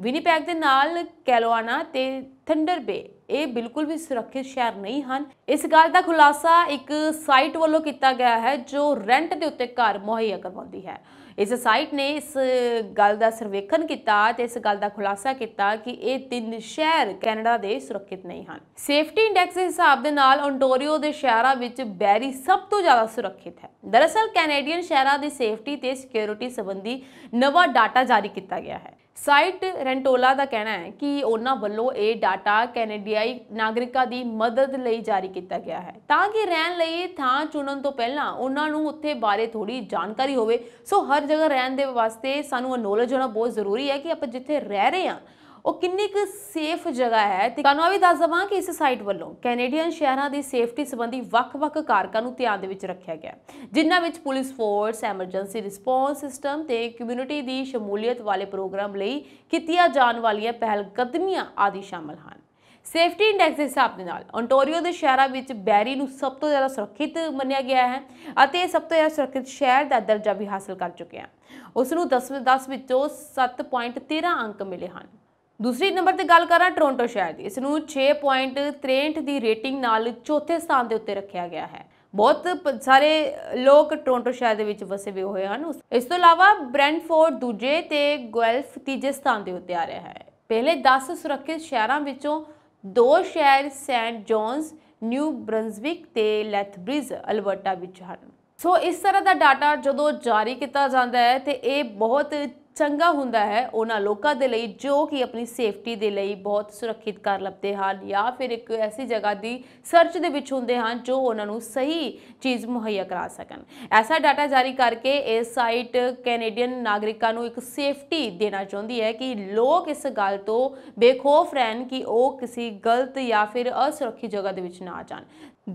ਵਿਨੀਪੈਗ ਦੇ ਨਾਲ ਕੈਲੋਆਨਾ ਤੇ ਥੰਡਰ ਬੇ ਇਹ ਬਿਲਕੁਲ ਵੀ ਸੁਰੱਖਿਅਤ ਸ਼ਹਿਰ ਨਹੀਂ ਹਨ ਇਸ ਗੱਲ ਦਾ ਖੁਲਾਸਾ ਇੱਕ ਸਾਈਟ ਵੱਲੋਂ ਕੀਤਾ ਗਿਆ ਹੈ ਜੋ ਰੈਂਟ ਦੇ ਉੱਤੇ ਘਰ ਮੁਹੱਈਆ ਕਰਵਾਉਂਦੀ ਹੈ ਇਸ ਸਾਈਟ ਨੇ ਇਸ ਗੱਲ ਦਾ ਸਰਵੇਖਣ ਕੀਤਾ ਤੇ ਇਸ ਗੱਲ ਦਾ ਖੁਲਾਸਾ ਕੀਤਾ ਕਿ ਇਹ ਤਿੰਨ ਸ਼ਹਿਰ ਕੈਨੇਡਾ ਦੇ ਸੁਰੱਖਿਤ ਨਹੀਂ ਹਨ ਸੇਫਟੀ ਇੰਡੈਕਸ ਦੇ ਹਿਸਾਬ ਦੇ ਨਾਲ ਓਨਟਾਰੀਓ ਦੇ ਸ਼ਹਿਰਾਂ ਵਿੱਚ ਬੈਰੀ ਸਭ ਤੋਂ ਜ਼ਿਆਦਾ ਸੁਰੱਖਿਅਤ ਹੈ ਦਰਅਸਲ ਕੈਨੇਡੀਅਨ ਸ਼ਹਿਰਾਂ ਦੀ ਸੇਫਟੀ ਤੇ ਸਿਕਿਉਰਿਟੀ ਸੰਬੰਧੀ ਨਵਾਂ ਡਾਟਾ ਜਾਰੀ ਕੀਤਾ ਗਿਆ ਹੈ ਸਾਈਟ ਰੈਂਟੋਲਾ ਦਾ ਕਹਿਣਾ ਹੈ ਕਿ ਉਹਨਾਂ ਵੱਲੋਂ ਇਹ ਡਾਟਾ ਕੈਨੇਡੀਆਈ ਨਾਗਰਿਕਾਂ ਦੀ ਮਦਦ ਲਈ ਜਾਰੀ ਕੀਤਾ ਗਿਆ ਹੈ ਤਾਂ ਕਿ ਰਹਿਣ ਲਈ ਥਾਂ ਚੁਣਨ ਤੋਂ ਪਹਿਲਾਂ ਉਹਨਾਂ ਨੂੰ ਉੱਥੇ ਬਾਰੇ ਥੋੜੀ ਜਾਣਕਾਰੀ ਹੋਵੇ ਸੋ ਹਰ ਜਗ੍ਹਾ ਰਹਿਣ ਦੇ ਵਾਸਤੇ ਸਾਨੂੰ ਨੋਲੇਜ ਹੋਣਾ ਬਹੁਤ ਜ਼ਰੂਰੀ ਹੈ ਕਿ ਆਪਾਂ ਜਿੱਥੇ ਰਹਿ ਰਹੇ ਹਾਂ ਉਹ ਕਿੰਨੀ ਕੁ ਸੇਫ ਜਗ੍ਹਾ ਹੈ ਤੇ ਤੁਹਾਨੂੰ ਆ ਵੀ ਦੱਸ ਦਵਾਂ ਕਿ ਇਸ ਸਾਈਟ ਵੱਲੋਂ ਕੈਨੇਡੀਅਨ ਸ਼ਹਿਰਾਂ ਦੀ ਸੇਫਟੀ ਸੰਬੰਧੀ ਵੱਖ-ਵੱਖ ਕਾਰਕਾਂ ਨੂੰ ਧਿਆਨ ਦੇ ਵਿੱਚ ਰੱਖਿਆ ਗਿਆ ਜਿਨ੍ਹਾਂ ਵਿੱਚ police force emergency response system ਤੇ ਕਮਿਊਨਿਟੀ ਦੀ ਸ਼ਮੂਲੀਅਤ ਵਾਲੇ ਪ੍ਰੋਗਰਾਮ ਲਈ ਕੀਤੀਆਂ ਜਾਣ ਵਾਲੀਆਂ ਪਹਿਲ ਕਦਮੀਆਂ ਆਦਿ ਸ਼ਾਮਲ ਹਨ ਸੇਫਟੀ ਇੰਡੈਕਸ ਦੇ ਹਿਸਾਬ ਦੇ ਨਾਲ ਓਨਟਾਰੀਓ ਦੇ ਸ਼ਹਿਰਾਂ ਵਿੱਚ ਬੈਰੀ ਨੂੰ ਸਭ ਤੋਂ ਜ਼ਿਆਦਾ ਸੁਰੱਖਿਤ ਮੰਨਿਆ ਗਿਆ ਹੈ ਅਤੇ ਸਭ ਤੋਂ ਜ਼ਿਆਦਾ ਸੁਰੱਖਿਤ ਸ਼ਹਿਰ ਦਾ ਦਰਜਾ ਵੀ ਹਾਸਲ ਕਰ ਚੁੱਕਿਆ ਉਸ ਨੂੰ 10 ਵਿੱਚੋਂ 7.13 ਅੰਕ ਮਿਲੇ ਹਨ ਦੂਸਰੀ ਨੰਬਰ ਤੇ ਗੱਲ ਕਰਾਂ ਟੋਰਾਂਟੋ ਸ਼ਹਿਰ ਦੀ ਇਸ ਨੂੰ 6.63 ਦੀ ਰੇਟਿੰਗ ਨਾਲ ਚੌਥੇ ਸਥਾਨ ਦੇ ਉੱਤੇ ਰੱਖਿਆ ਗਿਆ ਹੈ ਬਹੁਤ ਸਾਰੇ ਲੋਕ ਟੋਰਾਂਟੋ ਸ਼ਹਿਰ ਦੇ ਵਿੱਚ ਵਸੇ ਹੋਏ ਹੋਏ ਹਨ ਇਸ ਤੋਂ ਇਲਾਵਾ ਬ੍ਰੈਂਡਫੋਰਡ ਦੂਜੇ ਤੇ ਗੋਲਫ ਤੀਜੇ ਸਥਾਨ ਦੇ ਉੱਤੇ ਆ ਰਿਹਾ ਹੈ ਪਹਿਲੇ 10 ਸੁਰੱਖਿਅਤ ਸ਼ਹਿਰਾਂ ਵਿੱਚੋਂ ਦੋ ਸ਼ਹਿਰ ਸੈਂਟ ਜੌਨਸ ਨਿਊ ਬ੍ਰੰਜ਼ਵਿਕ ਤੇ ਲੈਥਬ੍ਰਿਜ ਅਲਬਰਟਾ ਵਿੱਚ ਹਨ ਸੋ ਇਸ ਤਰ੍ਹਾਂ ਦਾ ਡਾਟਾ ਜਦੋਂ ਜਾਰੀ ਕੀਤਾ ਜਾਂਦਾ ਹੈ ਤੇ ਇਹ ਬਹੁਤ ਚੰਗਾ ਹੁੰਦਾ ਹੈ ਉਹਨਾਂ ਲੋਕਾਂ ਦੇ ਲਈ ਜੋ ਕਿ ਆਪਣੀ ਸੇਫਟੀ ਦੇ ਲਈ ਬਹੁਤ ਸੁਰੱਖਿਤ ਘਰ ਲੱਭਦੇ ਹਨ ਜਾਂ ਫਿਰ ਇੱਕ ਐਸੀ ਜਗ੍ਹਾ ਦੀ ਸਰਚ ਦੇ ਵਿੱਚ ਹੁੰਦੇ ਹਨ ਜੋ ਉਹਨਾਂ ਨੂੰ ਸਹੀ ਚੀਜ਼ ਮੁਹੱਈਆ ਕਰਾ ਸਕਣ ਐਸਾ ਡਾਟਾ ਜਾਰੀ ਕਰਕੇ ਇਹ ਸਾਈਟ ਕੈਨੇਡੀਅਨ ਨਾਗਰਿਕਾਂ ਨੂੰ ਇੱਕ ਸੇਫਟੀ ਦੇਣਾ ਚਾਹੁੰਦੀ ਹੈ ਕਿ ਲੋਕ ਇਸ ਗੱਲ ਤੋਂ ਬੇਖੌਫ ਰਹਿਣ ਕਿ ਉਹ ਕਿਸੇ ਗਲਤ ਜਾਂ ਫਿਰ ਅਸੁਰੱਖਿਅਤ ਜਗ੍ਹਾ ਦੇ ਵਿੱਚ ਨਾ ਜਾਣ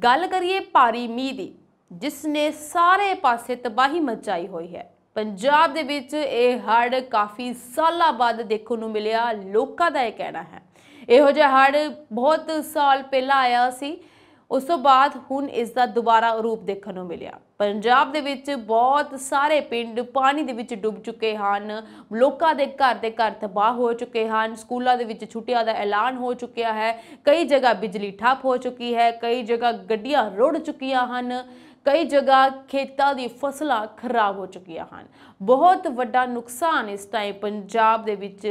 ਗੱਲ ਕਰੀਏ ਭਾਰੀ ਮੀਂਹ ਦੀ ਜਿਸ ਨੇ ਸਾਰੇ ਪਾਸੇ ਤਬਾਹੀ ਮਚਾਈ ਹੋਈ ਹੈ ਪੰਜਾਬ ਦੇ ਵਿੱਚ ਇਹ ਹੜ ਕਾਫੀ ਸਾਲਾਂ ਬਾਅਦ ਦੇਖਣ ਨੂੰ ਮਿਲਿਆ ਲੋਕਾਂ ਦਾ ਇਹ ਕਹਿਣਾ ਹੈ ਇਹੋ ਜਿਹਾ ਹੜ ਬਹੁਤ ਸਾਲ ਪਹਿਲਾਂ ਆਇਆ ਸੀ ਉਸ ਤੋਂ ਬਾਅਦ ਹੁਣ ਇਸ ਦਾ ਦੁਬਾਰਾ ਰੂਪ ਦੇਖਣ ਨੂੰ ਮਿਲਿਆ ਪੰਜਾਬ ਦੇ ਵਿੱਚ ਬਹੁਤ ਸਾਰੇ ਪਿੰਡ ਪਾਣੀ ਦੇ ਵਿੱਚ ਡੁੱਬ ਚੁੱਕੇ ਹਨ ਲੋਕਾਂ ਦੇ ਘਰ ਦੇ ਘਰ ਤਬਾਹ ਹੋ ਚੁੱਕੇ ਹਨ ਸਕੂਲਾਂ ਦੇ ਵਿੱਚ ਛੁੱਟੀਆਂ ਦਾ ਐਲਾਨ ਹੋ ਚੁੱਕਿਆ ਹੈ ਕਈ ਜਗ੍ਹਾ ਬਿਜਲੀ ਠੱਪ ਹੋ ਚੁੱਕੀ ਹੈ ਕਈ ਜਗ੍ਹਾ ਗੱਡੀਆਂ ਰੁੜ ਚੁੱਕੀਆਂ ਹਨ ਕਈ ਜਗ੍ਹਾ ਖੇਤਾਂ ਦੀ ਫਸਲਾਂ ਖਰਾਬ ਹੋ ਚੁੱਕੀਆਂ ਹਨ ਬਹੁਤ ਵੱਡਾ ਨੁਕਸਾਨ ਇਸ ਟਾਈਮ ਪੰਜਾਬ ਦੇ ਵਿੱਚ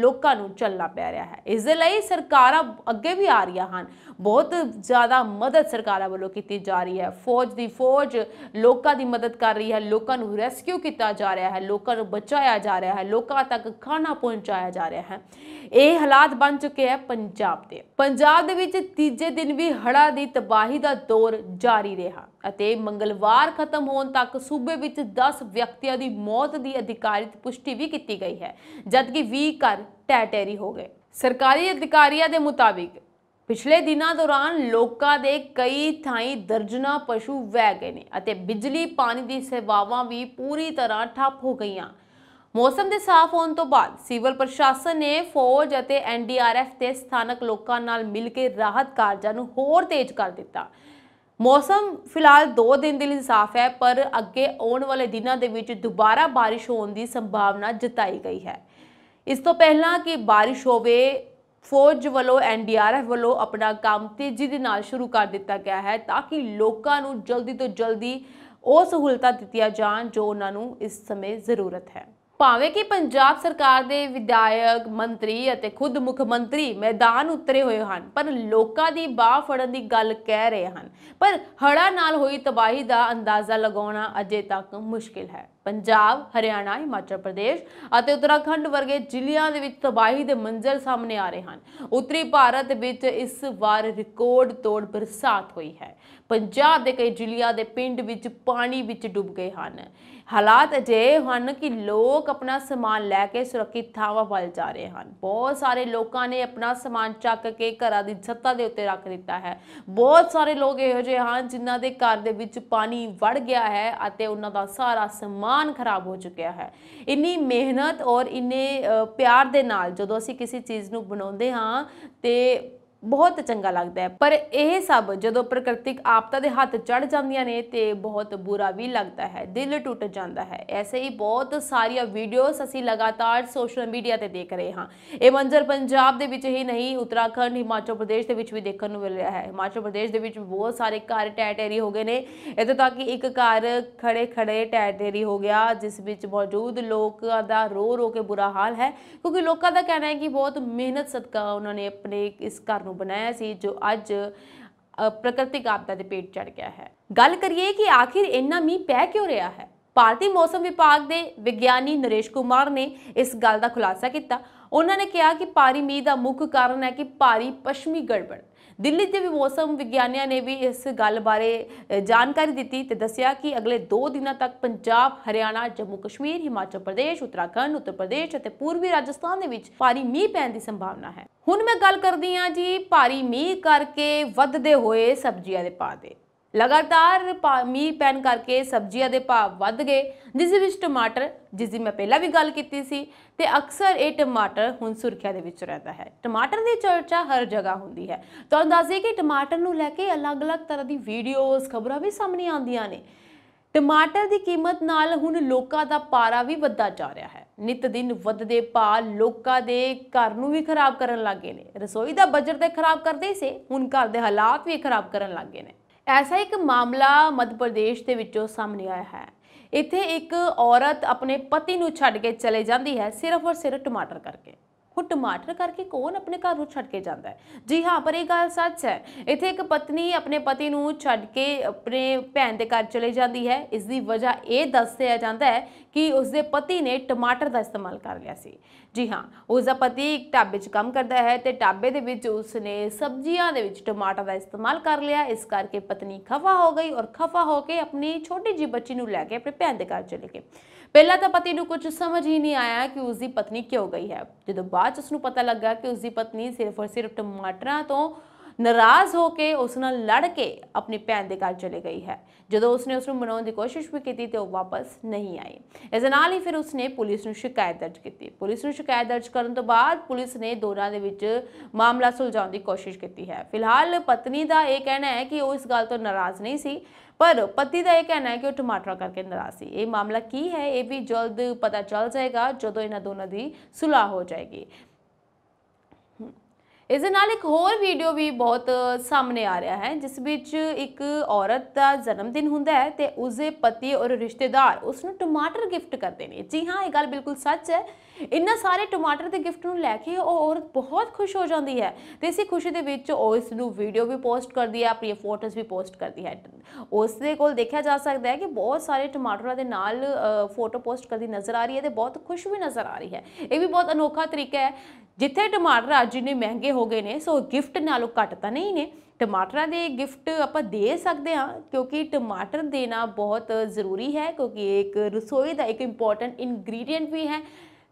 ਲੋਕਾਂ ਨੂੰ ਚੱਲਣਾ ਪੈ ਰਿਹਾ ਹੈ ਇਸ ਦੇ ਲਈ ਸਰਕਾਰਾਂ ਅੱਗੇ ਵੀ ਆ ਰਹੀਆਂ ਹਨ ਬਹੁਤ ਜ਼ਿਆਦਾ ਮਦਦ ਸਰਕਾਰਾਂ ਵੱਲੋਂ ਕੀਤੀ ਜਾ ਰਹੀ ਹੈ ਫੌਜ ਦੀ ਫੌਜ ਲੋਕਾਂ ਦੀ ਮਦਦ ਕਰ ਰਹੀ ਹੈ ਲੋਕਾਂ ਨੂੰ ਰੈਸਕਿਊ ਕੀਤਾ ਜਾ ਰਿਹਾ ਹੈ ਲੋਕਾਂ ਨੂੰ ਬਚਾਇਆ ਜਾ ਰਿਹਾ ਹੈ ਲੋਕਾਂ ਤੱਕ ਖਾਣਾ ਪਹੁੰਚਾਇਆ ਜਾ ਰਿਹਾ ਹੈ ਇਹ ਹਾਲਾਤ ਬਣ ਚੁੱਕੇ ਹੈ ਪੰਜਾਬ ਦੇ ਪੰਜਾਬ ਦੇ ਵਿੱਚ ਤੀਜੇ ਦਿਨ ਵੀ ਹੜਾ ਦੀ ਤਬਾਹੀ ਦਾ ਦੌਰ ਜਾਰੀ ਰਿਹਾ ਅਤੇ ਮੰਗਲਵਾਰ ਖਤਮ ਹੋਣ ਤੱਕ ਸੂਬੇ ਵਿੱਚ 10 ਵਿਅਕਤੀਆਂ ਦੀ ਮੌਤ ਦੀ ਅਧਿਕਾਰਿਤ ਪੁਸ਼ਟੀ ਵੀ ਕੀਤੀ ਗਈ ਹੈ ਜਦਕਿ 20 ਘਰ ਟੈਟੇਰੀ ਹੋ ਗਏ ਸਰਕਾਰੀ ਅਧਿਕਾਰੀਆਂ ਦੇ ਮੁਤਾਬਿਕ ਪਿਛਲੇ ਦਿਨਾਂ ਦੌਰਾਨ ਲੋਕਾਂ ਦੇ ਕਈ ਥਾਈਂ ਦਰਜਨਾ ਪਸ਼ੂ ਵਹਿ ਗਏ ਨੇ ਅਤੇ ਬਿਜਲੀ ਪਾਣੀ ਦੀ ਸੇਵਾਵਾਂ ਵੀ ਪੂਰੀ ਤਰ੍ਹਾਂ ਠੱਪ ਹੋ ਗਈਆਂ ਮੌਸਮ ਦੇ ਸਾਫ਼ ਹੋਣ ਤੋਂ ਬਾਅਦ ਸਿਵਲ ਪ੍ਰਸ਼ਾਸਨ ਨੇ ਫੌਜ ਅਤੇ ਐਨਡੀਆਰਐਫ ਤੇ ਸਥਾਨਕ ਲੋਕਾਂ ਨਾਲ ਮਿਲ ਕੇ ਰਾਹਤ ਕਾਰਜਾਂ ਨੂੰ ਹੋਰ ਤੇਜ਼ ਕਰ ਦਿੱਤਾ ਮੌਸਮ ਫਿਲਹਾਲ 2 ਦਿਨ ਦੇ ਲਈ ਸਾਫ਼ ਹੈ ਪਰ ਅੱਗੇ ਆਉਣ ਵਾਲੇ ਦਿਨਾਂ ਦੇ ਵਿੱਚ ਦੁਬਾਰਾ ਬਾਰਿਸ਼ ਹੋਣ ਦੀ ਸੰਭਾਵਨਾ ਜਤਾਈ ਗਈ ਹੈ ਇਸ ਤੋਂ ਪਹਿਲਾਂ ਕਿ ਬਾਰਿਸ਼ ਹੋਵੇ ਫੌਜ ਵੱਲੋਂ ਐਨਡੀਆਰਐਫ ਵੱਲੋਂ ਆਪਣਾ ਕੰਮ ਤੇਜ਼ੀ ਦੇ ਨਾਲ ਸ਼ੁਰੂ ਕਰ ਦਿੱਤਾ ਗਿਆ ਹੈ ਤਾਂ ਕਿ ਲੋਕਾਂ ਨੂੰ ਜਲਦੀ ਤੋਂ ਜਲਦੀ ਉਹ ਸਹੂਲਤਾਂ ਦਿੱਤੀਆਂ ਜਾਣ ਜੋ ਉਹਨਾਂ ਨੂੰ ਇਸ ਸਮੇਂ ਜ਼ਰੂਰਤ ਹੈ ਭਾਵੇਂ ਕਿ ਪੰਜਾਬ ਸਰਕਾਰ ਦੇ ਵਿਧਾਇਕ ਮੰਤਰੀ ਅਤੇ ਖੁਦ ਮੁੱਖ ਮੰਤਰੀ ਮੈਦਾਨ ਉਤਰੇ ਹੋਏ ਹਨ ਪਰ ਲੋਕਾਂ ਦੀ ਬਾਹ ਫੜਨ ਦੀ ਗੱਲ ਕਹਿ ਰਹੇ ਹਨ ਪਰ ਹੜਾ ਨਾਲ ਹੋਈ ਤਬਾਹੀ ਦਾ ਅੰਦਾਜ਼ਾ ਲਗਾਉਣਾ ਅਜੇ ਤੱਕ ਮੁਸ਼ਕਿਲ ਹੈ ਪੰਜਾਬ ਹਰਿਆਣਾ ਹਿਮਾਚਲ ਪ੍ਰਦੇਸ਼ ਅਤੇ ਉੱਤਰਾਖੰਡ ਵਰਗੇ ਜ਼ਿਲ੍ਹਿਆਂ ਦੇ ਵਿੱਚ ਤਬਾਹੀ ਦੇ ਮੰਜ਼ਰ ਸਾਹਮਣੇ ਆ ਰਹੇ ਹਨ ਉੱਤਰੀ ਭਾਰਤ ਵਿੱਚ ਇਸ ਵਾਰ ਰਿਕਾਰਡ ਤੋੜ ਬਰਸਾਤ ਹੋਈ ਹੈ ਪੰਜਾਬ ਦੇ ਕਈ ਜ਼ਿਲ੍ਹਿਆਂ ਦੇ ਪਿੰਡ ਵਿੱਚ ਪਾਣੀ ਵਿੱਚ ਡੁੱਬ ਗਏ ਹਨ ਹਾਲਾਤ ਅਜੇ ਹਨ ਕਿ ਲੋਕ ਆਪਣਾ ਸਮਾਨ ਲੈ ਕੇ ਸੁਰੱਖਿਤ ਥਾਵਾਂ ਵੱਲ ਜਾ ਰਹੇ ਹਨ ਬਹੁਤ ਸਾਰੇ ਲੋਕਾਂ ਨੇ ਆਪਣਾ ਸਮਾਨ ਚੱਕ ਕੇ ਘਰਾਂ ਦੀ ਛੱਤਾਂ ਦੇ ਉੱਤੇ ਰੱਖ ਦਿੱਤਾ ਹੈ ਬਹੁਤ ਸਾਰੇ ਲੋਕ ਇਹੋ ਜਿਹੇ ਹਨ ਜਿਨ੍ਹਾਂ ਦੇ ਘਰ ਦੇ ਵਿੱਚ ਪਾਣੀ ਵੜ ਗਿਆ ਹੈ ਅਤੇ ਉਹਨਾਂ ਦਾ ਸਾਰਾ ਸਮਾਨ ਖਰਾਬ ਹੋ ਚੁੱਕਿਆ ਹੈ ਇੰਨੀ ਮਿਹਨਤ ਔਰ ਇੰਨੇ ਪਿਆਰ ਦੇ ਨਾਲ ਜਦੋਂ ਅਸੀਂ ਕਿਸੇ ਚੀਜ਼ ਨੂੰ ਬਣਾਉਂਦੇ ਹਾਂ ਤੇ ਬਹੁਤ ਚੰਗਾ ਲੱਗਦਾ ਹੈ ਪਰ ਇਹ ਸਭ ਜਦੋਂ ਪ੍ਰਕਿਰਤਿਕ ਆਪਤਾ ਦੇ ਹੱਥ ਚੜ ਜਾਂਦੀਆਂ ਨੇ ਤੇ ਬਹੁਤ ਬੁਰਾ ਵੀ ਲੱਗਦਾ ਹੈ ਦਿਲ ਟੁੱਟ ਜਾਂਦਾ ਹੈ ਐਸੇ ਹੀ ਬਹੁਤ ਸਾਰੀਆਂ ਵੀਡੀਓਜ਼ ਅਸੀਂ ਲਗਾਤਾਰ ਸੋਸ਼ਲ ਮੀਡੀਆ ਤੇ ਦੇਖ ਰਹੇ ਹਾਂ ਇਹ ਮੰਜ਼ਰ ਪੰਜਾਬ ਦੇ ਵਿੱਚ ਹੀ ਨਹੀਂ ਉਤਰਾਖੰਡ ਹਿਮਾਚਲ ਪ੍ਰਦੇਸ਼ ਦੇ ਵਿੱਚ ਵੀ ਦੇਖਣ ਨੂੰ ਮਿਲ ਰਿਹਾ ਹੈ ਹਿਮਾਚਲ ਪ੍ਰਦੇਸ਼ ਦੇ ਵਿੱਚ ਬਹੁਤ ਸਾਰੇ ਘਰ ਟੈਟੇਰੀ ਹੋ ਗਏ ਨੇ ਇਦੋਂ ਤੱਕ ਕਿ ਇੱਕ ਘਰ ਖੜੇ ਖੜੇ ਟੈਟੇਰੀ ਹੋ ਗਿਆ ਜਿਸ ਵਿੱਚ ਮੌਜੂਦ ਲੋਕਾਂ ਦਾ ਰੋ ਰੋ ਕੇ ਬੁਰਾ ਹਾਲ ਹੈ ਕਿਉਂਕਿ ਲੋਕਾਂ ਦਾ ਕਹਿਣਾ ਹੈ ਕਿ ਬਹੁਤ ਮਿਹਨਤ ਸਦਕਾ ਉਹਨਾਂ ਨੇ ਆਪਣੇ ਇਸ ਘਰ ਨੂੰ ਬਣਾਇਆ ਸੀ ਜੋ ਅੱਜ ਪ੍ਰਕਿਰਤਿਕ ਆਪਦਾ ਦੇ ਪੇਟ ਚੜ ਗਿਆ ਹੈ ਗੱਲ ਕਰੀਏ ਕਿ ਆਖਿਰ ਇੰਨਾ ਮੀਂਹ ਪੈ ਕਿਉਂ ਰਿਹਾ ਹੈ ਭਾਰਤੀ ਮੌਸਮ ਵਿਭਾਗ ਦੇ ਵਿਗਿਆਨੀ ਨਰੇਸ਼ ਕੁਮਾਰ ਨੇ ਇਸ ਗੱਲ ਦਾ ਖੁਲਾਸਾ ਕੀਤਾ ਉਹਨਾਂ ਨੇ ਕਿਹਾ ਕਿ ਭਾਰੀ ਮੀਂਹ ਦਾ ਮੁੱਖ ਕਾਰਨ ਹੈ ਕਿ ਭਾਰੀ ਪੱਛਮੀ ਗੜਬੜ ਦਿੱਲੀ ਦੇ ਵੀ ਮੌਸਮ ਵਿਗਿਆਨੀਆਂ ਨੇ ਵੀ ਇਸ ਗੱਲ ਬਾਰੇ ਜਾਣਕਾਰੀ ਦਿੱਤੀ ਤੇ ਦੱਸਿਆ ਕਿ ਅਗਲੇ 2 ਦਿਨਾਂ ਤੱਕ ਪੰਜਾਬ ਹਰਿਆਣਾ ਜੰਮੂ ਕਸ਼ਮੀਰ ਹਿਮਾਚਲ ਪ੍ਰਦੇਸ਼ ਉੱਤਰਾਖੰਡ ਉੱਤਰ ਪ੍ਰਦੇਸ਼ ਅਤੇ ਪੂਰਬੀ ਰਾਜਸਥਾਨ ਦੇ ਵਿੱਚ ਭਾਰੀ ਮੀਂਹ ਪੈਣ ਦੀ ਸੰਭਾਵਨਾ ਹੈ ਹੁਣ ਮੈਂ ਗੱਲ ਕਰਦੀ ਹਾਂ ਜੀ ਭਾਰੀ ਮੀਂਹ ਕਰਕੇ ਵੱਧਦੇ ਹੋਏ ਸਬਜ਼ੀਆਂ ਦੇ ਭਾਅ ਦੇ ਲਗਾਤਾਰ ਮੀਂਹ ਪੈਣ ਕਰਕੇ ਸਬਜ਼ੀਆਂ ਦੇ ਭਾਅ ਵੱਧ ਗਏ ਜਿਸ ਵਿੱਚ ਟਮਾਟਰ ਜਿਸ ਦੀ ਮੈਂ ਪਹਿਲਾਂ ਵੀ ਗੱਲ ਕੀਤੀ ਸੀ ਤੇ ਅਕਸਰ ਇਹ ਟਮਾਟਰ ਹੁਣ ਸੁਰਖਿਆ ਦੇ ਵਿੱਚ ਰਹਿੰਦਾ ਹੈ ਟਮਾਟਰ ਦੀ ਚਰਚਾ ਹਰ ਜਗ੍ਹਾ ਹੁੰਦੀ ਹੈ ਤੁਹਾਨੂੰ ਦੱਸ ਕਿ ਟਮਾਟਰ ਨੂੰ ਲੈ ਕੇ ਅਲੱਗ-ਅਲੱਗ ਤਰ੍ਹਾਂ ਦੀ ਵੀਡੀਓਜ਼ ਖਬਰਾਂ ਵੀ ਸਾਹਮਣੇ ਆਉਂਦੀਆਂ ਨੇ ਟਮਾਟਰ ਦੀ ਕੀਮਤ ਨਾਲ ਹੁਣ ਲੋਕਾਂ ਦਾ ਪਾਰਾ ਵੀ ਵੱਧਦਾ ਜਾ ਰਿਹਾ ਹੈ ਨਿਤ ਦਿਨ ਵੱਧਦੇ ਭਾਅ ਲੋਕਾਂ ਦੇ ਘਰ ਨੂੰ ਵੀ ਖਰਾਬ ਕਰਨ ਲੱਗੇ ਨੇ ਰਸੋਈ ਦਾ ਬਜਟ ਤੇ ਖਰਾਬ ਕਰਦੇ ਸੇ ਹੁਣ ਘਰ ਦੇ ਹਾਲਾਤ ਵੀ ਖਰਾਬ ਕਰਨ ਲੱਗੇ ਨੇ ਐਸਾ ਇੱਕ ਮਾਮਲਾ ਮੱਧ ਪ੍ਰਦੇਸ਼ ਦੇ ਵਿੱਚੋਂ ਸਾਹਮਣੇ ਆਇਆ ਹੈ ਇੱਥੇ ਇੱਕ ਔਰਤ ਆਪਣੇ ਪਤੀ ਨੂੰ ਛੱਡ ਕੇ ਚਲੇ ਜਾਂਦੀ ਹੈ ਸਿਰਫ ਔਰ ਸਿਰਫ ਟਮਾਟਰ ਕਰਕੇ ਹੁਣ ਟਮਾਟਰ ਕਰਕੇ ਕੌਣ ਆਪਣੇ ਘਰ ਨੂੰ ਛੱਡ ਕੇ ਜਾਂਦਾ ਹੈ ਜੀ ਹਾਂ ਪਰ ਇਹ ਗੱਲ ਸੱਚ ਹੈ ਇੱਥੇ ਇੱਕ ਪਤਨੀ ਆਪਣੇ ਪਤੀ ਨੂੰ ਛੱਡ ਕੇ ਆਪਣੇ ਭੈਣ ਦੇ ਘਰ ਚਲੇ ਜਾਂਦੀ ਹੈ ਇਸ ਦੀ ਵਜ੍ਹਾ ਇਹ ਦੱਸਿਆ ਜਾਂਦਾ ਹੈ ਕਿ ਉਸ ਦੇ ਪਤੀ ਨੇ ਟਮਾਟਰ ਦਾ ਇਸਤੇਮਾਲ ਕਰ ਲਿਆ ਸੀ ਜੀ ਹਾਂ ਉਸ ਦਾ ਪਤੀ ਇੱਕ ਟਾਬੇ 'ਚ ਕੰਮ ਕਰਦਾ ਹੈ ਤੇ ਟਾਬੇ ਦੇ ਵਿੱਚ ਉਸ ਨੇ ਸਬਜ਼ੀਆਂ ਦੇ ਵਿੱਚ ਟਮਾਟਰ ਦਾ ਇਸਤੇਮਾਲ ਕਰ ਲਿਆ ਇਸ ਕਰਕੇ ਪਤਨੀ ਖਫਾ ਹੋ ਗਈ ਔਰ ਖਫਾ ਹੋ ਕੇ ਆਪਣੀ ਛੋਟੀ ਜੀ ਬੱਚੀ ਨੂੰ ਲੈ ਕੇ ਆਪਣੇ ਭੈਣ ਦੇ ਘਰ ਚਲੇ ਗਈ ਪਹਿਲਾਂ ਤਾਂ ਪਤੀ ਨੂੰ ਕੁਝ ਸਮਝ ਹੀ ਨਹੀਂ ਆਇਆ ਕਿ ਉਸ ਦੀ ਪਤਨੀ ਕਿਉਂ ਗਈ ਹੈ ਜਦੋਂ ਬਾਅਦ ਉਸ ਨੂੰ ਪਤਾ ਲੱਗਾ ਕਿ ਉਸ ਦੀ ਪਤਨੀ ਸਿਰਫ ਔਰ ਸਿਰਫ ਟਮਾਟਰਾਂ ਤੋਂ ਨਾਰਾਜ਼ ਹੋ ਕੇ ਉਸ ਨਾਲ ਲੜ ਕੇ ਆਪਣੀ ਭੈਣ ਦੇ ਘਰ ਚਲੇ ਗਈ ਹੈ ਜਦੋਂ ਉਸਨੇ ਉਸ ਨੂੰ ਮਨਾਉਣ ਦੀ ਕੋਸ਼ਿਸ਼ ਵੀ ਕੀਤੀ ਤੇ ਉਹ ਵਾਪਸ ਨਹੀਂ ਆਈ ਇਸ ਨਾਲ ਹੀ ਫਿਰ ਉਸਨੇ ਪੁਲਿਸ ਨੂੰ ਸ਼ਿਕਾਇਤ ਦਰਜ ਕੀਤੀ ਪੁਲਿਸ ਨੂੰ ਸ਼ਿਕਾਇਤ ਦਰਜ ਕਰਨ ਤੋਂ ਬਾਅਦ ਪੁਲਿਸ ਨੇ ਦੋਨਾਂ ਦੇ ਵਿੱਚ ਮਾਮਲਾ ਸੁਲਝਾਉਣ ਦੀ ਕੋਸ਼ਿਸ਼ ਕੀਤੀ ਹੈ ਫਿਲਹਾਲ ਪਤਨੀ ਦਾ ਇਹ ਕਹਿਣਾ ਹੈ ਕਿ ਉਹ ਇਸ ਗੱਲ ਤੋਂ ਨਾਰਾਜ਼ ਨਹੀਂ ਸੀ ਪਰ ਪਤੀ ਦਾ ਇਹ ਕਹਿਣਾ ਹੈ ਕਿ ਉਹ ਟਮਾਟਰ ਕਰਕੇ ਨਾਰਾਜ਼ ਸੀ ਇਹ ਮਾਮਲਾ ਕੀ ਹੈ ਇਹ ਵੀ ਜਲਦ ਪਤਾ ਚੱਲ ਜਾਏਗਾ ਜਦੋਂ ਇਹਨਾਂ ਦੋਨਾਂ ਦੀ ਸੁਲਾਹ ਹੋ ਜਾਏਗੀ ਇਸ ਨਾਲ ਇੱਕ ਹੋਰ ਵੀਡੀਓ ਵੀ ਬਹੁਤ ਸਾਹਮਣੇ ਆ ਰਿਹਾ ਹੈ ਜਿਸ ਵਿੱਚ ਇੱਕ ਔਰਤ ਦਾ ਜਨਮ ਦਿਨ ਹੁੰਦਾ ਹੈ ਤੇ ਉਸਦੇ ਪਤੀ ਔਰ ਰਿਸ਼ਤੇਦਾਰ ਉਸ ਨੂੰ ਟਮਾਟਰ ਗਿਫਟ ਕਰਦੇ ਨੇ ਜੀ ਹਾਂ ਇਹ ਗੱਲ ਬਿਲਕੁਲ ਸੱਚ ਹੈ ਇੰਨਾ ਸਾਰੇ ਟਮਾਟਰ ਦੇ ਗਿਫਟ ਨੂੰ ਲੈ ਕੇ ਉਹ ਔਰਤ ਬਹੁਤ ਖੁਸ਼ ਹੋ ਜਾਂਦੀ ਹੈ ਤੇ ਇਸੇ ਖੁਸ਼ੀ ਦੇ ਵਿੱਚ ਉਹ ਇਸ ਨੂੰ ਵੀਡੀਓ ਵੀ ਪੋਸਟ ਕਰਦੀ ਹੈ ਆਪਣੀਆਂ ਫੋਟੋਜ਼ ਵੀ ਪੋਸਟ ਕਰਦੀ ਹੈ ਉਸ ਦੇ ਕੋਲ ਦੇਖਿਆ ਜਾ ਸਕਦਾ ਹੈ ਕਿ ਬਹੁਤ ਸਾਰੇ ਟਮਾਟਰਾਂ ਦੇ ਨਾਲ ਫੋਟੋ ਪੋਸਟ ਕਰਦੀ ਨਜ਼ਰ ਆ ਰਹੀ ਹੈ ਤੇ ਬਹੁਤ ਖੁਸ਼ ਵੀ ਨਜ਼ਰ ਆ ਰਹੀ ਹੈ ਇਹ ਵੀ ਬਹੁਤ ਅਨੋਖਾ ਤਰੀਕਾ ਹੈ ਜਿੱਥੇ ਟਮਾਟਰ ਅੱਜ ਨੇ ਮਹਿੰਗੇ ਹੋ ਗਏ ਨੇ ਸੋ ਗਿਫਟ ਨਾਲੋਂ ਘੱਟ ਤਾਂ ਨਹੀਂ ਨੇ ਟਮਾਟਰਾਂ ਦੇ ਗਿਫਟ ਆਪਾਂ ਦੇ ਸਕਦੇ ਹਾਂ ਕਿਉਂਕਿ ਟਮਾਟਰ ਦੇਣਾ ਬਹੁਤ ਜ਼ਰੂਰੀ ਹੈ ਕਿਉਂਕਿ ਇਹ ਇੱਕ ਰਸੋਈ ਦਾ ਇੱਕ ਇੰਪੋਰਟੈਂਟ ਇਨਗਰੀਡੀਅੰਟ ਵੀ ਹੈ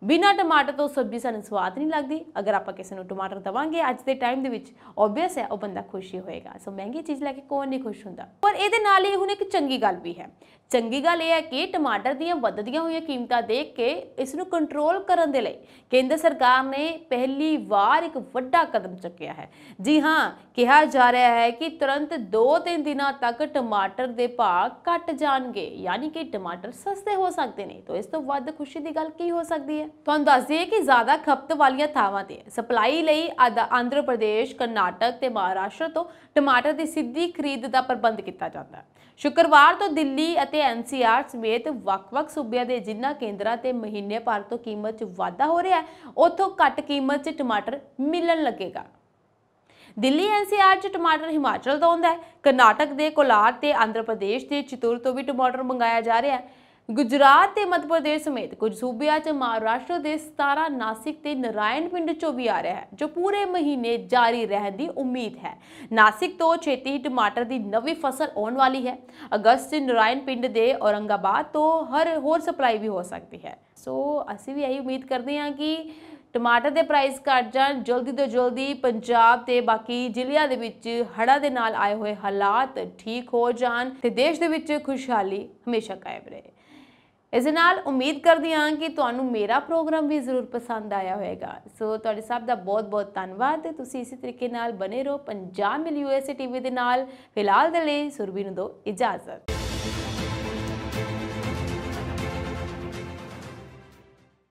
ਬਿਨਾ ਟਮਾਟਰ ਤੋਂ ਸਬਜ਼ੀ ਸਾਨੂੰ ਸਵਾਦ ਨਹੀਂ ਲੱਗਦੀ ਅਗਰ ਆਪਾਂ ਕਿਸੇ ਨੂੰ ਟਮਾਟਰ ਦਵਾਂਗੇ ਅੱਜ ਦੇ ਟਾਈਮ ਦੇ ਵਿੱਚ ਆਬਵੀਅਸ ਹੈ ਉਹ ਬੰਦਾ ਖੁਸ਼ੀ ਹੋਏਗਾ ਸੋ ਮਹਿੰਗੀ ਚੀਜ਼ ਲੈ ਕੇ ਕੋਈ ਨਹੀਂ ਖੁਸ਼ ਹੁੰਦਾ ਪਰ ਇਹਦੇ ਨਾਲ ਹੀ ਹੁਣ ਇੱਕ ਚੰਗੀ ਗੱਲ ਵੀ ਹੈ ਚੰਗੀ ਗੱਲ ਇਹ ਹੈ ਕਿ ਟਮਾਟਰ ਦੀਆਂ ਵੱਧਦੀਆਂ ਹੋਈਆਂ ਕੀਮਤਾਂ ਦੇਖ ਕੇ ਇਸ ਨੂੰ ਕੰਟਰੋਲ ਕਰਨ ਦੇ ਲਈ ਕੇਂਦਰ ਸਰਕਾਰ ਨੇ ਪਹਿਲੀ ਵਾਰ ਇੱਕ ਵੱਡਾ ਕਦਮ ਚੱਕਿਆ ਹੈ ਜੀ ਹਾਂ ਕਿਹਾ ਜਾ ਰਿਹਾ ਹੈ ਕਿ ਤੁਰੰਤ 2-3 ਦਿਨਾਂ ਤੱਕ ਟਮਾਟਰ ਦੇ ਭਾਅ ਘਟ ਜਾਣਗੇ ਯਾਨੀ ਕਿ ਟਮਾਟਰ ਸਸਤੇ ਹੋ ਸਕਦੇ ਨੇ ਤਾਂ ਇਸ ਤੋਂ ਵੱਧ ਖੁਸ਼ੀ ਦੀ ਗੱਲ ਕੀ ਹੋ ਸਕਦੀ ਹੈ ਤੁਹਾਨੂੰ ਦੱਸ ਦਈਏ ਕਿ ਜ਼ਿਆਦਾ ਖਪਤ ਵਾਲੀਆਂ ਥਾਵਾਂ ਤੇ ਸਪਲਾਈ ਲਈ ਆਂਧਰ ਪ੍ਰਦੇਸ਼ ਕਰਨਾਟਕ ਤੇ ਮਹਾਰਾਸ਼ਟਰ ਤੋਂ ਟਮਾਟਰ ਦੀ ਸਿੱਧੀ ਖਰੀਦ ਦਾ ਪ੍ਰਬੰਧ ਕੀਤਾ ਜਾਂਦਾ ਹੈ ਸ਼ੁੱਕਰਵਾਰ ਤੋਂ ਦਿੱਲੀ ਅਤੇ ਐਨਸੀਆਰ ਸਮੇਤ ਵੱਖ-ਵੱਖ ਸੂਬਿਆਂ ਦੇ ਜਿੰਨਾ ਕੇਂਦਰਾਂ ਤੇ ਮਹੀਨੇ ਭਰ ਤੋਂ ਕੀਮਤ 'ਚ ਵਾਧਾ ਹੋ ਰਿਹਾ ਹੈ ਉੱਥੋਂ ਘੱਟ ਕੀਮਤ 'ਚ ਟਮਾਟਰ ਮਿਲਣ ਲੱਗੇਗਾ ਦਿੱਲੀ ਐਨਸੀਆਰ 'ਚ ਟਮਾਟਰ ਹਿਮਾਚਲ ਤੋਂ ਆਉਂਦਾ ਹੈ ਕਰਨਾਟਕ ਦੇ ਕੋਲਾਰ ਤੇ ਆਂਧਰਾ ਪ੍ਰਦੇਸ਼ ਦੇ ਚਿਤੂਰ ਤੋਂ ਵੀ ਟਮਾਟਰ ਮੰਗਾਇਆ ਜਾ ਰਿਹਾ ਹੈ ਗੁਜਰਾਤ ਤੇ ਮੱਧ ਪ੍ਰਦੇਸ਼ ਸਮੇਤ ਕੁਝ ਸੂਬਿਆਂ 'ਚ ਮਹਾਰਾਸ਼ਟਰ ਦੇ 17 ਨਾਸਿਕ ਤੇ ਨਰਾਇਣਪਿੰਡ ਪਿੰਡ 'ਚੋਂ ਵੀ ਆ ਰਿਹਾ ਹੈ ਜੋ ਪੂਰੇ ਮਹੀਨੇ ਜਾਰੀ ਰਹਿਣ ਦੀ ਉਮੀਦ ਹੈ ਨਾਸਿਕ ਤੋਂ ਛੇਤੀ ਟਮਾਟਰ ਦੀ ਨਵੀਂ ਫਸਲ ਆਉਣ ਵਾਲੀ ਹੈ ਅਗਸਤ 'ਚ ਨਰਾਇਣਪਿੰਡ ਪਿੰਡ ਦੇ ਔਰੰਗਾਬਾਦ ਤੋਂ ਹਰ ਹੋਰ ਸਪਲਾਈ ਵੀ ਹੋ ਸਕਦੀ ਹੈ ਸੋ ਅਸੀਂ ਵੀ ਇਹੀ ਉਮੀਦ ਕਰਦੇ ਹਾਂ ਕਿ ਟਮਾਟਰ ਦੇ ਪ੍ਰਾਈਸ ਘਟ ਜਾਣ ਜਲਦੀ ਤੋਂ ਜਲਦੀ ਪੰਜਾਬ ਤੇ ਬਾਕੀ ਜ਼ਿਲ੍ਹਿਆਂ ਦੇ ਵਿੱਚ ਹੜਾ ਦੇ ਨਾਲ ਆਏ ਹੋਏ ਹਾਲਾਤ ਠੀਕ ਹੋ ਜਾਣ ਤੇ ਦੇਸ਼ ਦੇ ਵਿੱਚ ਖੁਸ਼ਹਾਲੀ ਹਮੇਸ਼ਾ ਕਾਇਮ ਰਹੇ ਇਸ ਨਾਲ ਉਮੀਦ ਕਰਦੀ ਹਾਂ ਕਿ ਤੁਹਾਨੂੰ ਮੇਰਾ ਪ੍ਰੋਗਰਾਮ ਵੀ ਜ਼ਰੂਰ ਪਸੰਦ ਆਇਆ ਹੋਵੇਗਾ ਸੋ ਤੁਹਾਡੇ ਸਭ ਦਾ ਬਹੁਤ-ਬਹੁਤ ਧੰਨਵਾਦ ਤੇ ਤੁਸੀਂ ਇਸੇ ਤਰੀਕੇ ਨਾਲ ਬਨੇ ਰਹੋ ਪੰਜਾਬ ਮਿਲ ਯੂਐਸਏ ਟੀਵੀ ਦੇ ਨਾਲ ਫਿਲਹਾਲ ਦੇ ਲਈ ਸੁਰਬੀ ਨੂੰ ਦੋ ਇਜਾਜ਼ਤ